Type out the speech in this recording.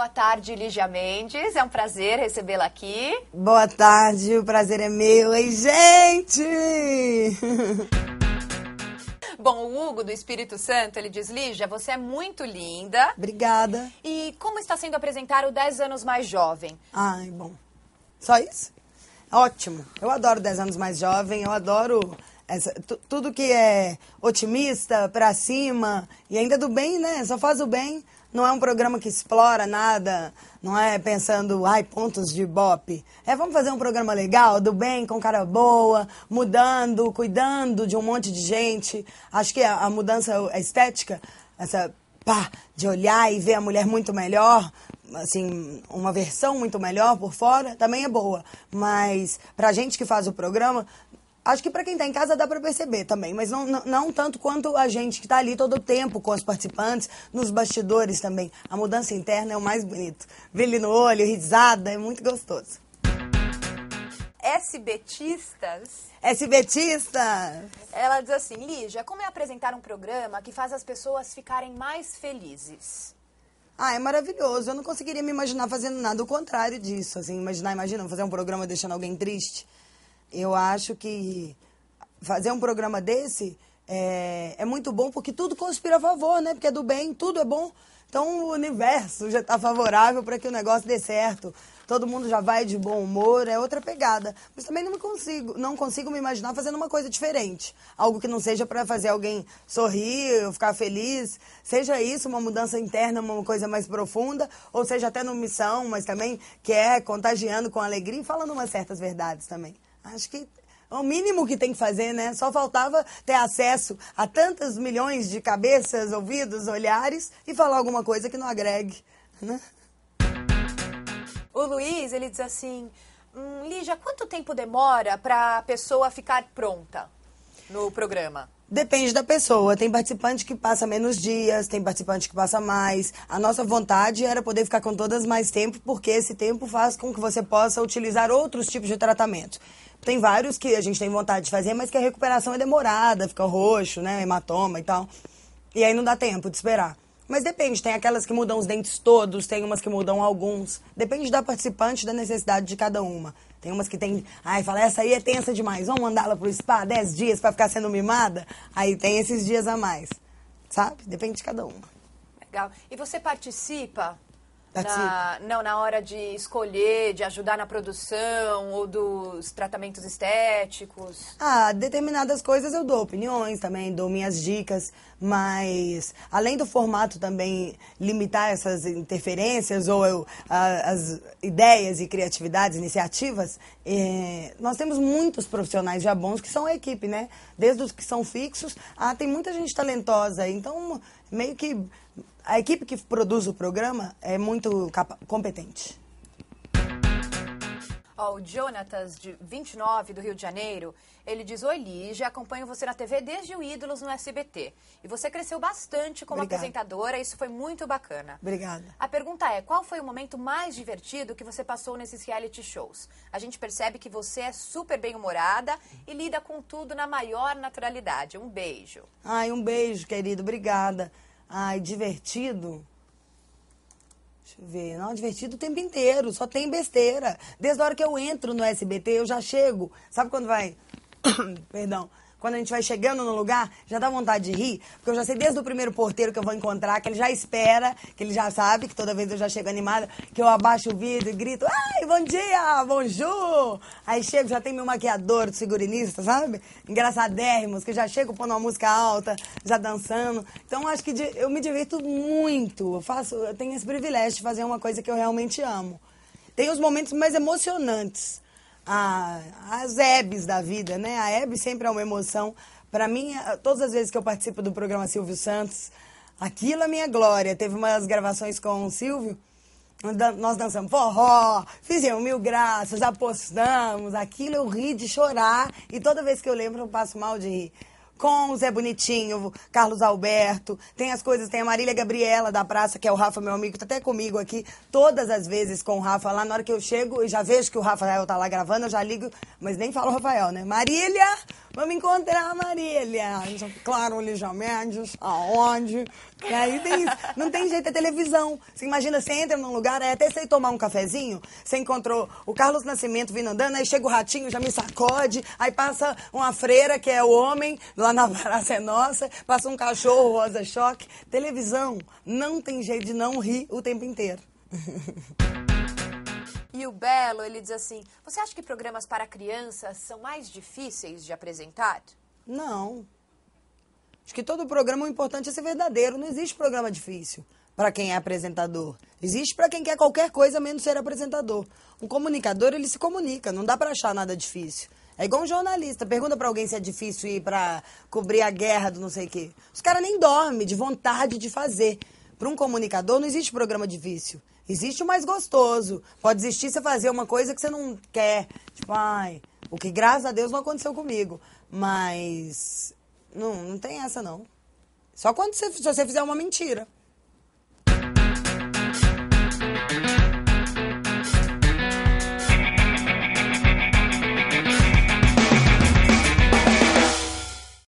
Boa tarde, Lígia Mendes. É um prazer recebê-la aqui. Boa tarde, o prazer é meu, hein, gente? Bom, o Hugo do Espírito Santo, ele diz: Lígia, você é muito linda. Obrigada. E como está sendo apresentar o 10 anos mais jovem? Ai, bom. Só isso? Ótimo. Eu adoro 10 anos mais jovem, eu adoro essa, tudo que é otimista, pra cima, e ainda do bem, né? Só faz o bem. Não é um programa que explora nada, não é pensando, ai, pontos de bope. É, vamos fazer um programa legal, do bem, com cara boa, mudando, cuidando de um monte de gente. Acho que a, a mudança a estética, essa pá, de olhar e ver a mulher muito melhor, assim, uma versão muito melhor por fora, também é boa. Mas pra gente que faz o programa, Acho que para quem está em casa dá para perceber também, mas não, não, não, tanto quanto a gente que está ali todo o tempo com os participantes, nos bastidores também. A mudança interna é o mais bonito. Vê ele no olho, risada, é muito gostoso. SBTistas. SBTista! Ela diz assim, Lígia, é como é apresentar um programa que faz as pessoas ficarem mais felizes? Ah, é maravilhoso. Eu não conseguiria me imaginar fazendo nada o contrário disso. Assim, imaginar, imagina, fazer um programa deixando alguém triste. Eu acho que fazer um programa desse é, é, muito bom porque tudo conspira a favor, né? Porque é do bem, tudo é bom. Então o universo já está favorável para que o negócio dê certo. Todo mundo já vai de bom humor, é outra pegada. Mas também não consigo, não consigo me imaginar fazendo uma coisa diferente, algo que não seja para fazer alguém sorrir, ficar feliz, seja isso uma mudança interna, uma coisa mais profunda, ou seja até no missão, mas também que é contagiando com alegria e falando umas certas verdades também. Acho que é o mínimo que tem que fazer, né? Só faltava ter acesso a tantas milhões de cabeças, ouvidos, olhares e falar alguma coisa que não agregue, né? O Luiz, ele diz assim: hum, Lígia, quanto tempo demora para a pessoa ficar pronta? no programa? Depende da pessoa. Tem participante que passa menos dias, tem participante que passa mais. A nossa vontade era poder ficar com todas mais tempo, porque esse tempo faz com que você possa utilizar outros tipos de tratamento. Tem vários que a gente tem vontade de fazer, mas que a recuperação é demorada, fica roxo, né? Hematoma e tal. E aí não dá tempo de esperar. Mas depende, tem aquelas que mudam os dentes todos, tem umas que mudam alguns. Depende da participante, da necessidade de cada uma. Tem umas que tem. Ai, fala, essa aí é tensa demais. Vamos mandá-la pro spa 10 dias para ficar sendo mimada? Aí tem esses dias a mais. Sabe? Depende de cada uma. Legal. E você participa na, não, na hora de escolher, de ajudar na produção ou dos tratamentos estéticos? Ah, determinadas coisas eu dou opiniões também, dou minhas dicas, mas além do formato também limitar essas interferências ou eu, a, as ideias e criatividades, iniciativas, é, nós temos muitos profissionais já bons que são a equipe, né? Desde os que são fixos, ah, tem muita gente talentosa, então meio que a equipe que produz o programa é muito competente. Ó, o Jonatas, de 29, do Rio de Janeiro, ele diz, Oi, Lígia, acompanho você na TV desde o Ídolos no SBT. E você cresceu bastante como Obrigada. apresentadora, isso foi muito bacana. Obrigada. A pergunta é, qual foi o momento mais divertido que você passou nesses reality shows? A gente percebe que você é super bem-humorada e lida com tudo na maior naturalidade. Um beijo. Ai, um beijo, querido. Obrigada. Ai, divertido. Deixa eu ver. Não, divertido o tempo inteiro, só tem besteira. Desde a hora que eu entro no SBT, eu já chego. Sabe quando vai. Perdão quando a gente vai chegando no lugar, já dá vontade de rir, porque eu já sei desde o primeiro porteiro que eu vou encontrar, que ele já espera, que ele já sabe, que toda vez eu já chego animada, que eu abaixo o vidro e grito, ai, bom dia, bonjour! Aí chego, já tem meu maquiador, figurinista, sabe? Engraçadérrimos, que já chego pondo uma música alta, já dançando. Então, acho que de, eu me divirto muito, eu, faço, eu tenho esse privilégio de fazer uma coisa que eu realmente amo. Tem os momentos mais emocionantes, a, as Ebes da vida, né? A Hebe sempre é uma emoção. Para mim, todas as vezes que eu participo do programa Silvio Santos, aquilo é minha glória. Teve umas gravações com o Silvio, nós dançamos forró, fizemos mil graças, apostamos, aquilo eu ri de chorar e toda vez que eu lembro eu passo mal de rir com o Zé Bonitinho, Carlos Alberto, tem as coisas, tem a Marília Gabriela da Praça, que é o Rafa, meu amigo, tá até comigo aqui, todas as vezes com o Rafa lá, na hora que eu chego e já vejo que o Rafael tá lá gravando, eu já ligo, mas nem falo o Rafael, né? Marília, Vamos encontrar a Marília. Ah, claro, o Mendes, aonde? E aí tem isso. Não tem jeito, é televisão. Você imagina, você entra num lugar, aí até você tomar um cafezinho, você encontrou o Carlos Nascimento vindo andando, aí chega o ratinho, já me sacode, aí passa uma freira, que é o homem, lá na praça é nossa, passa um cachorro, rosa choque. Televisão, não tem jeito de não rir o tempo inteiro. O Belo, ele diz assim: Você acha que programas para crianças são mais difíceis de apresentar? Não. Acho que todo programa o importante é ser verdadeiro. Não existe programa difícil para quem é apresentador. Existe para quem quer qualquer coisa menos ser apresentador. Um comunicador, ele se comunica, não dá para achar nada difícil. É igual um jornalista. Pergunta para alguém se é difícil ir para cobrir a guerra do não sei o quê. Os caras nem dormem de vontade de fazer. Para um comunicador não existe programa de vício. Existe o mais gostoso. Pode existir você fazer uma coisa que você não quer. Tipo, ai, o que graças a Deus não aconteceu comigo. Mas não, não tem essa não. Só quando você, se você fizer uma mentira.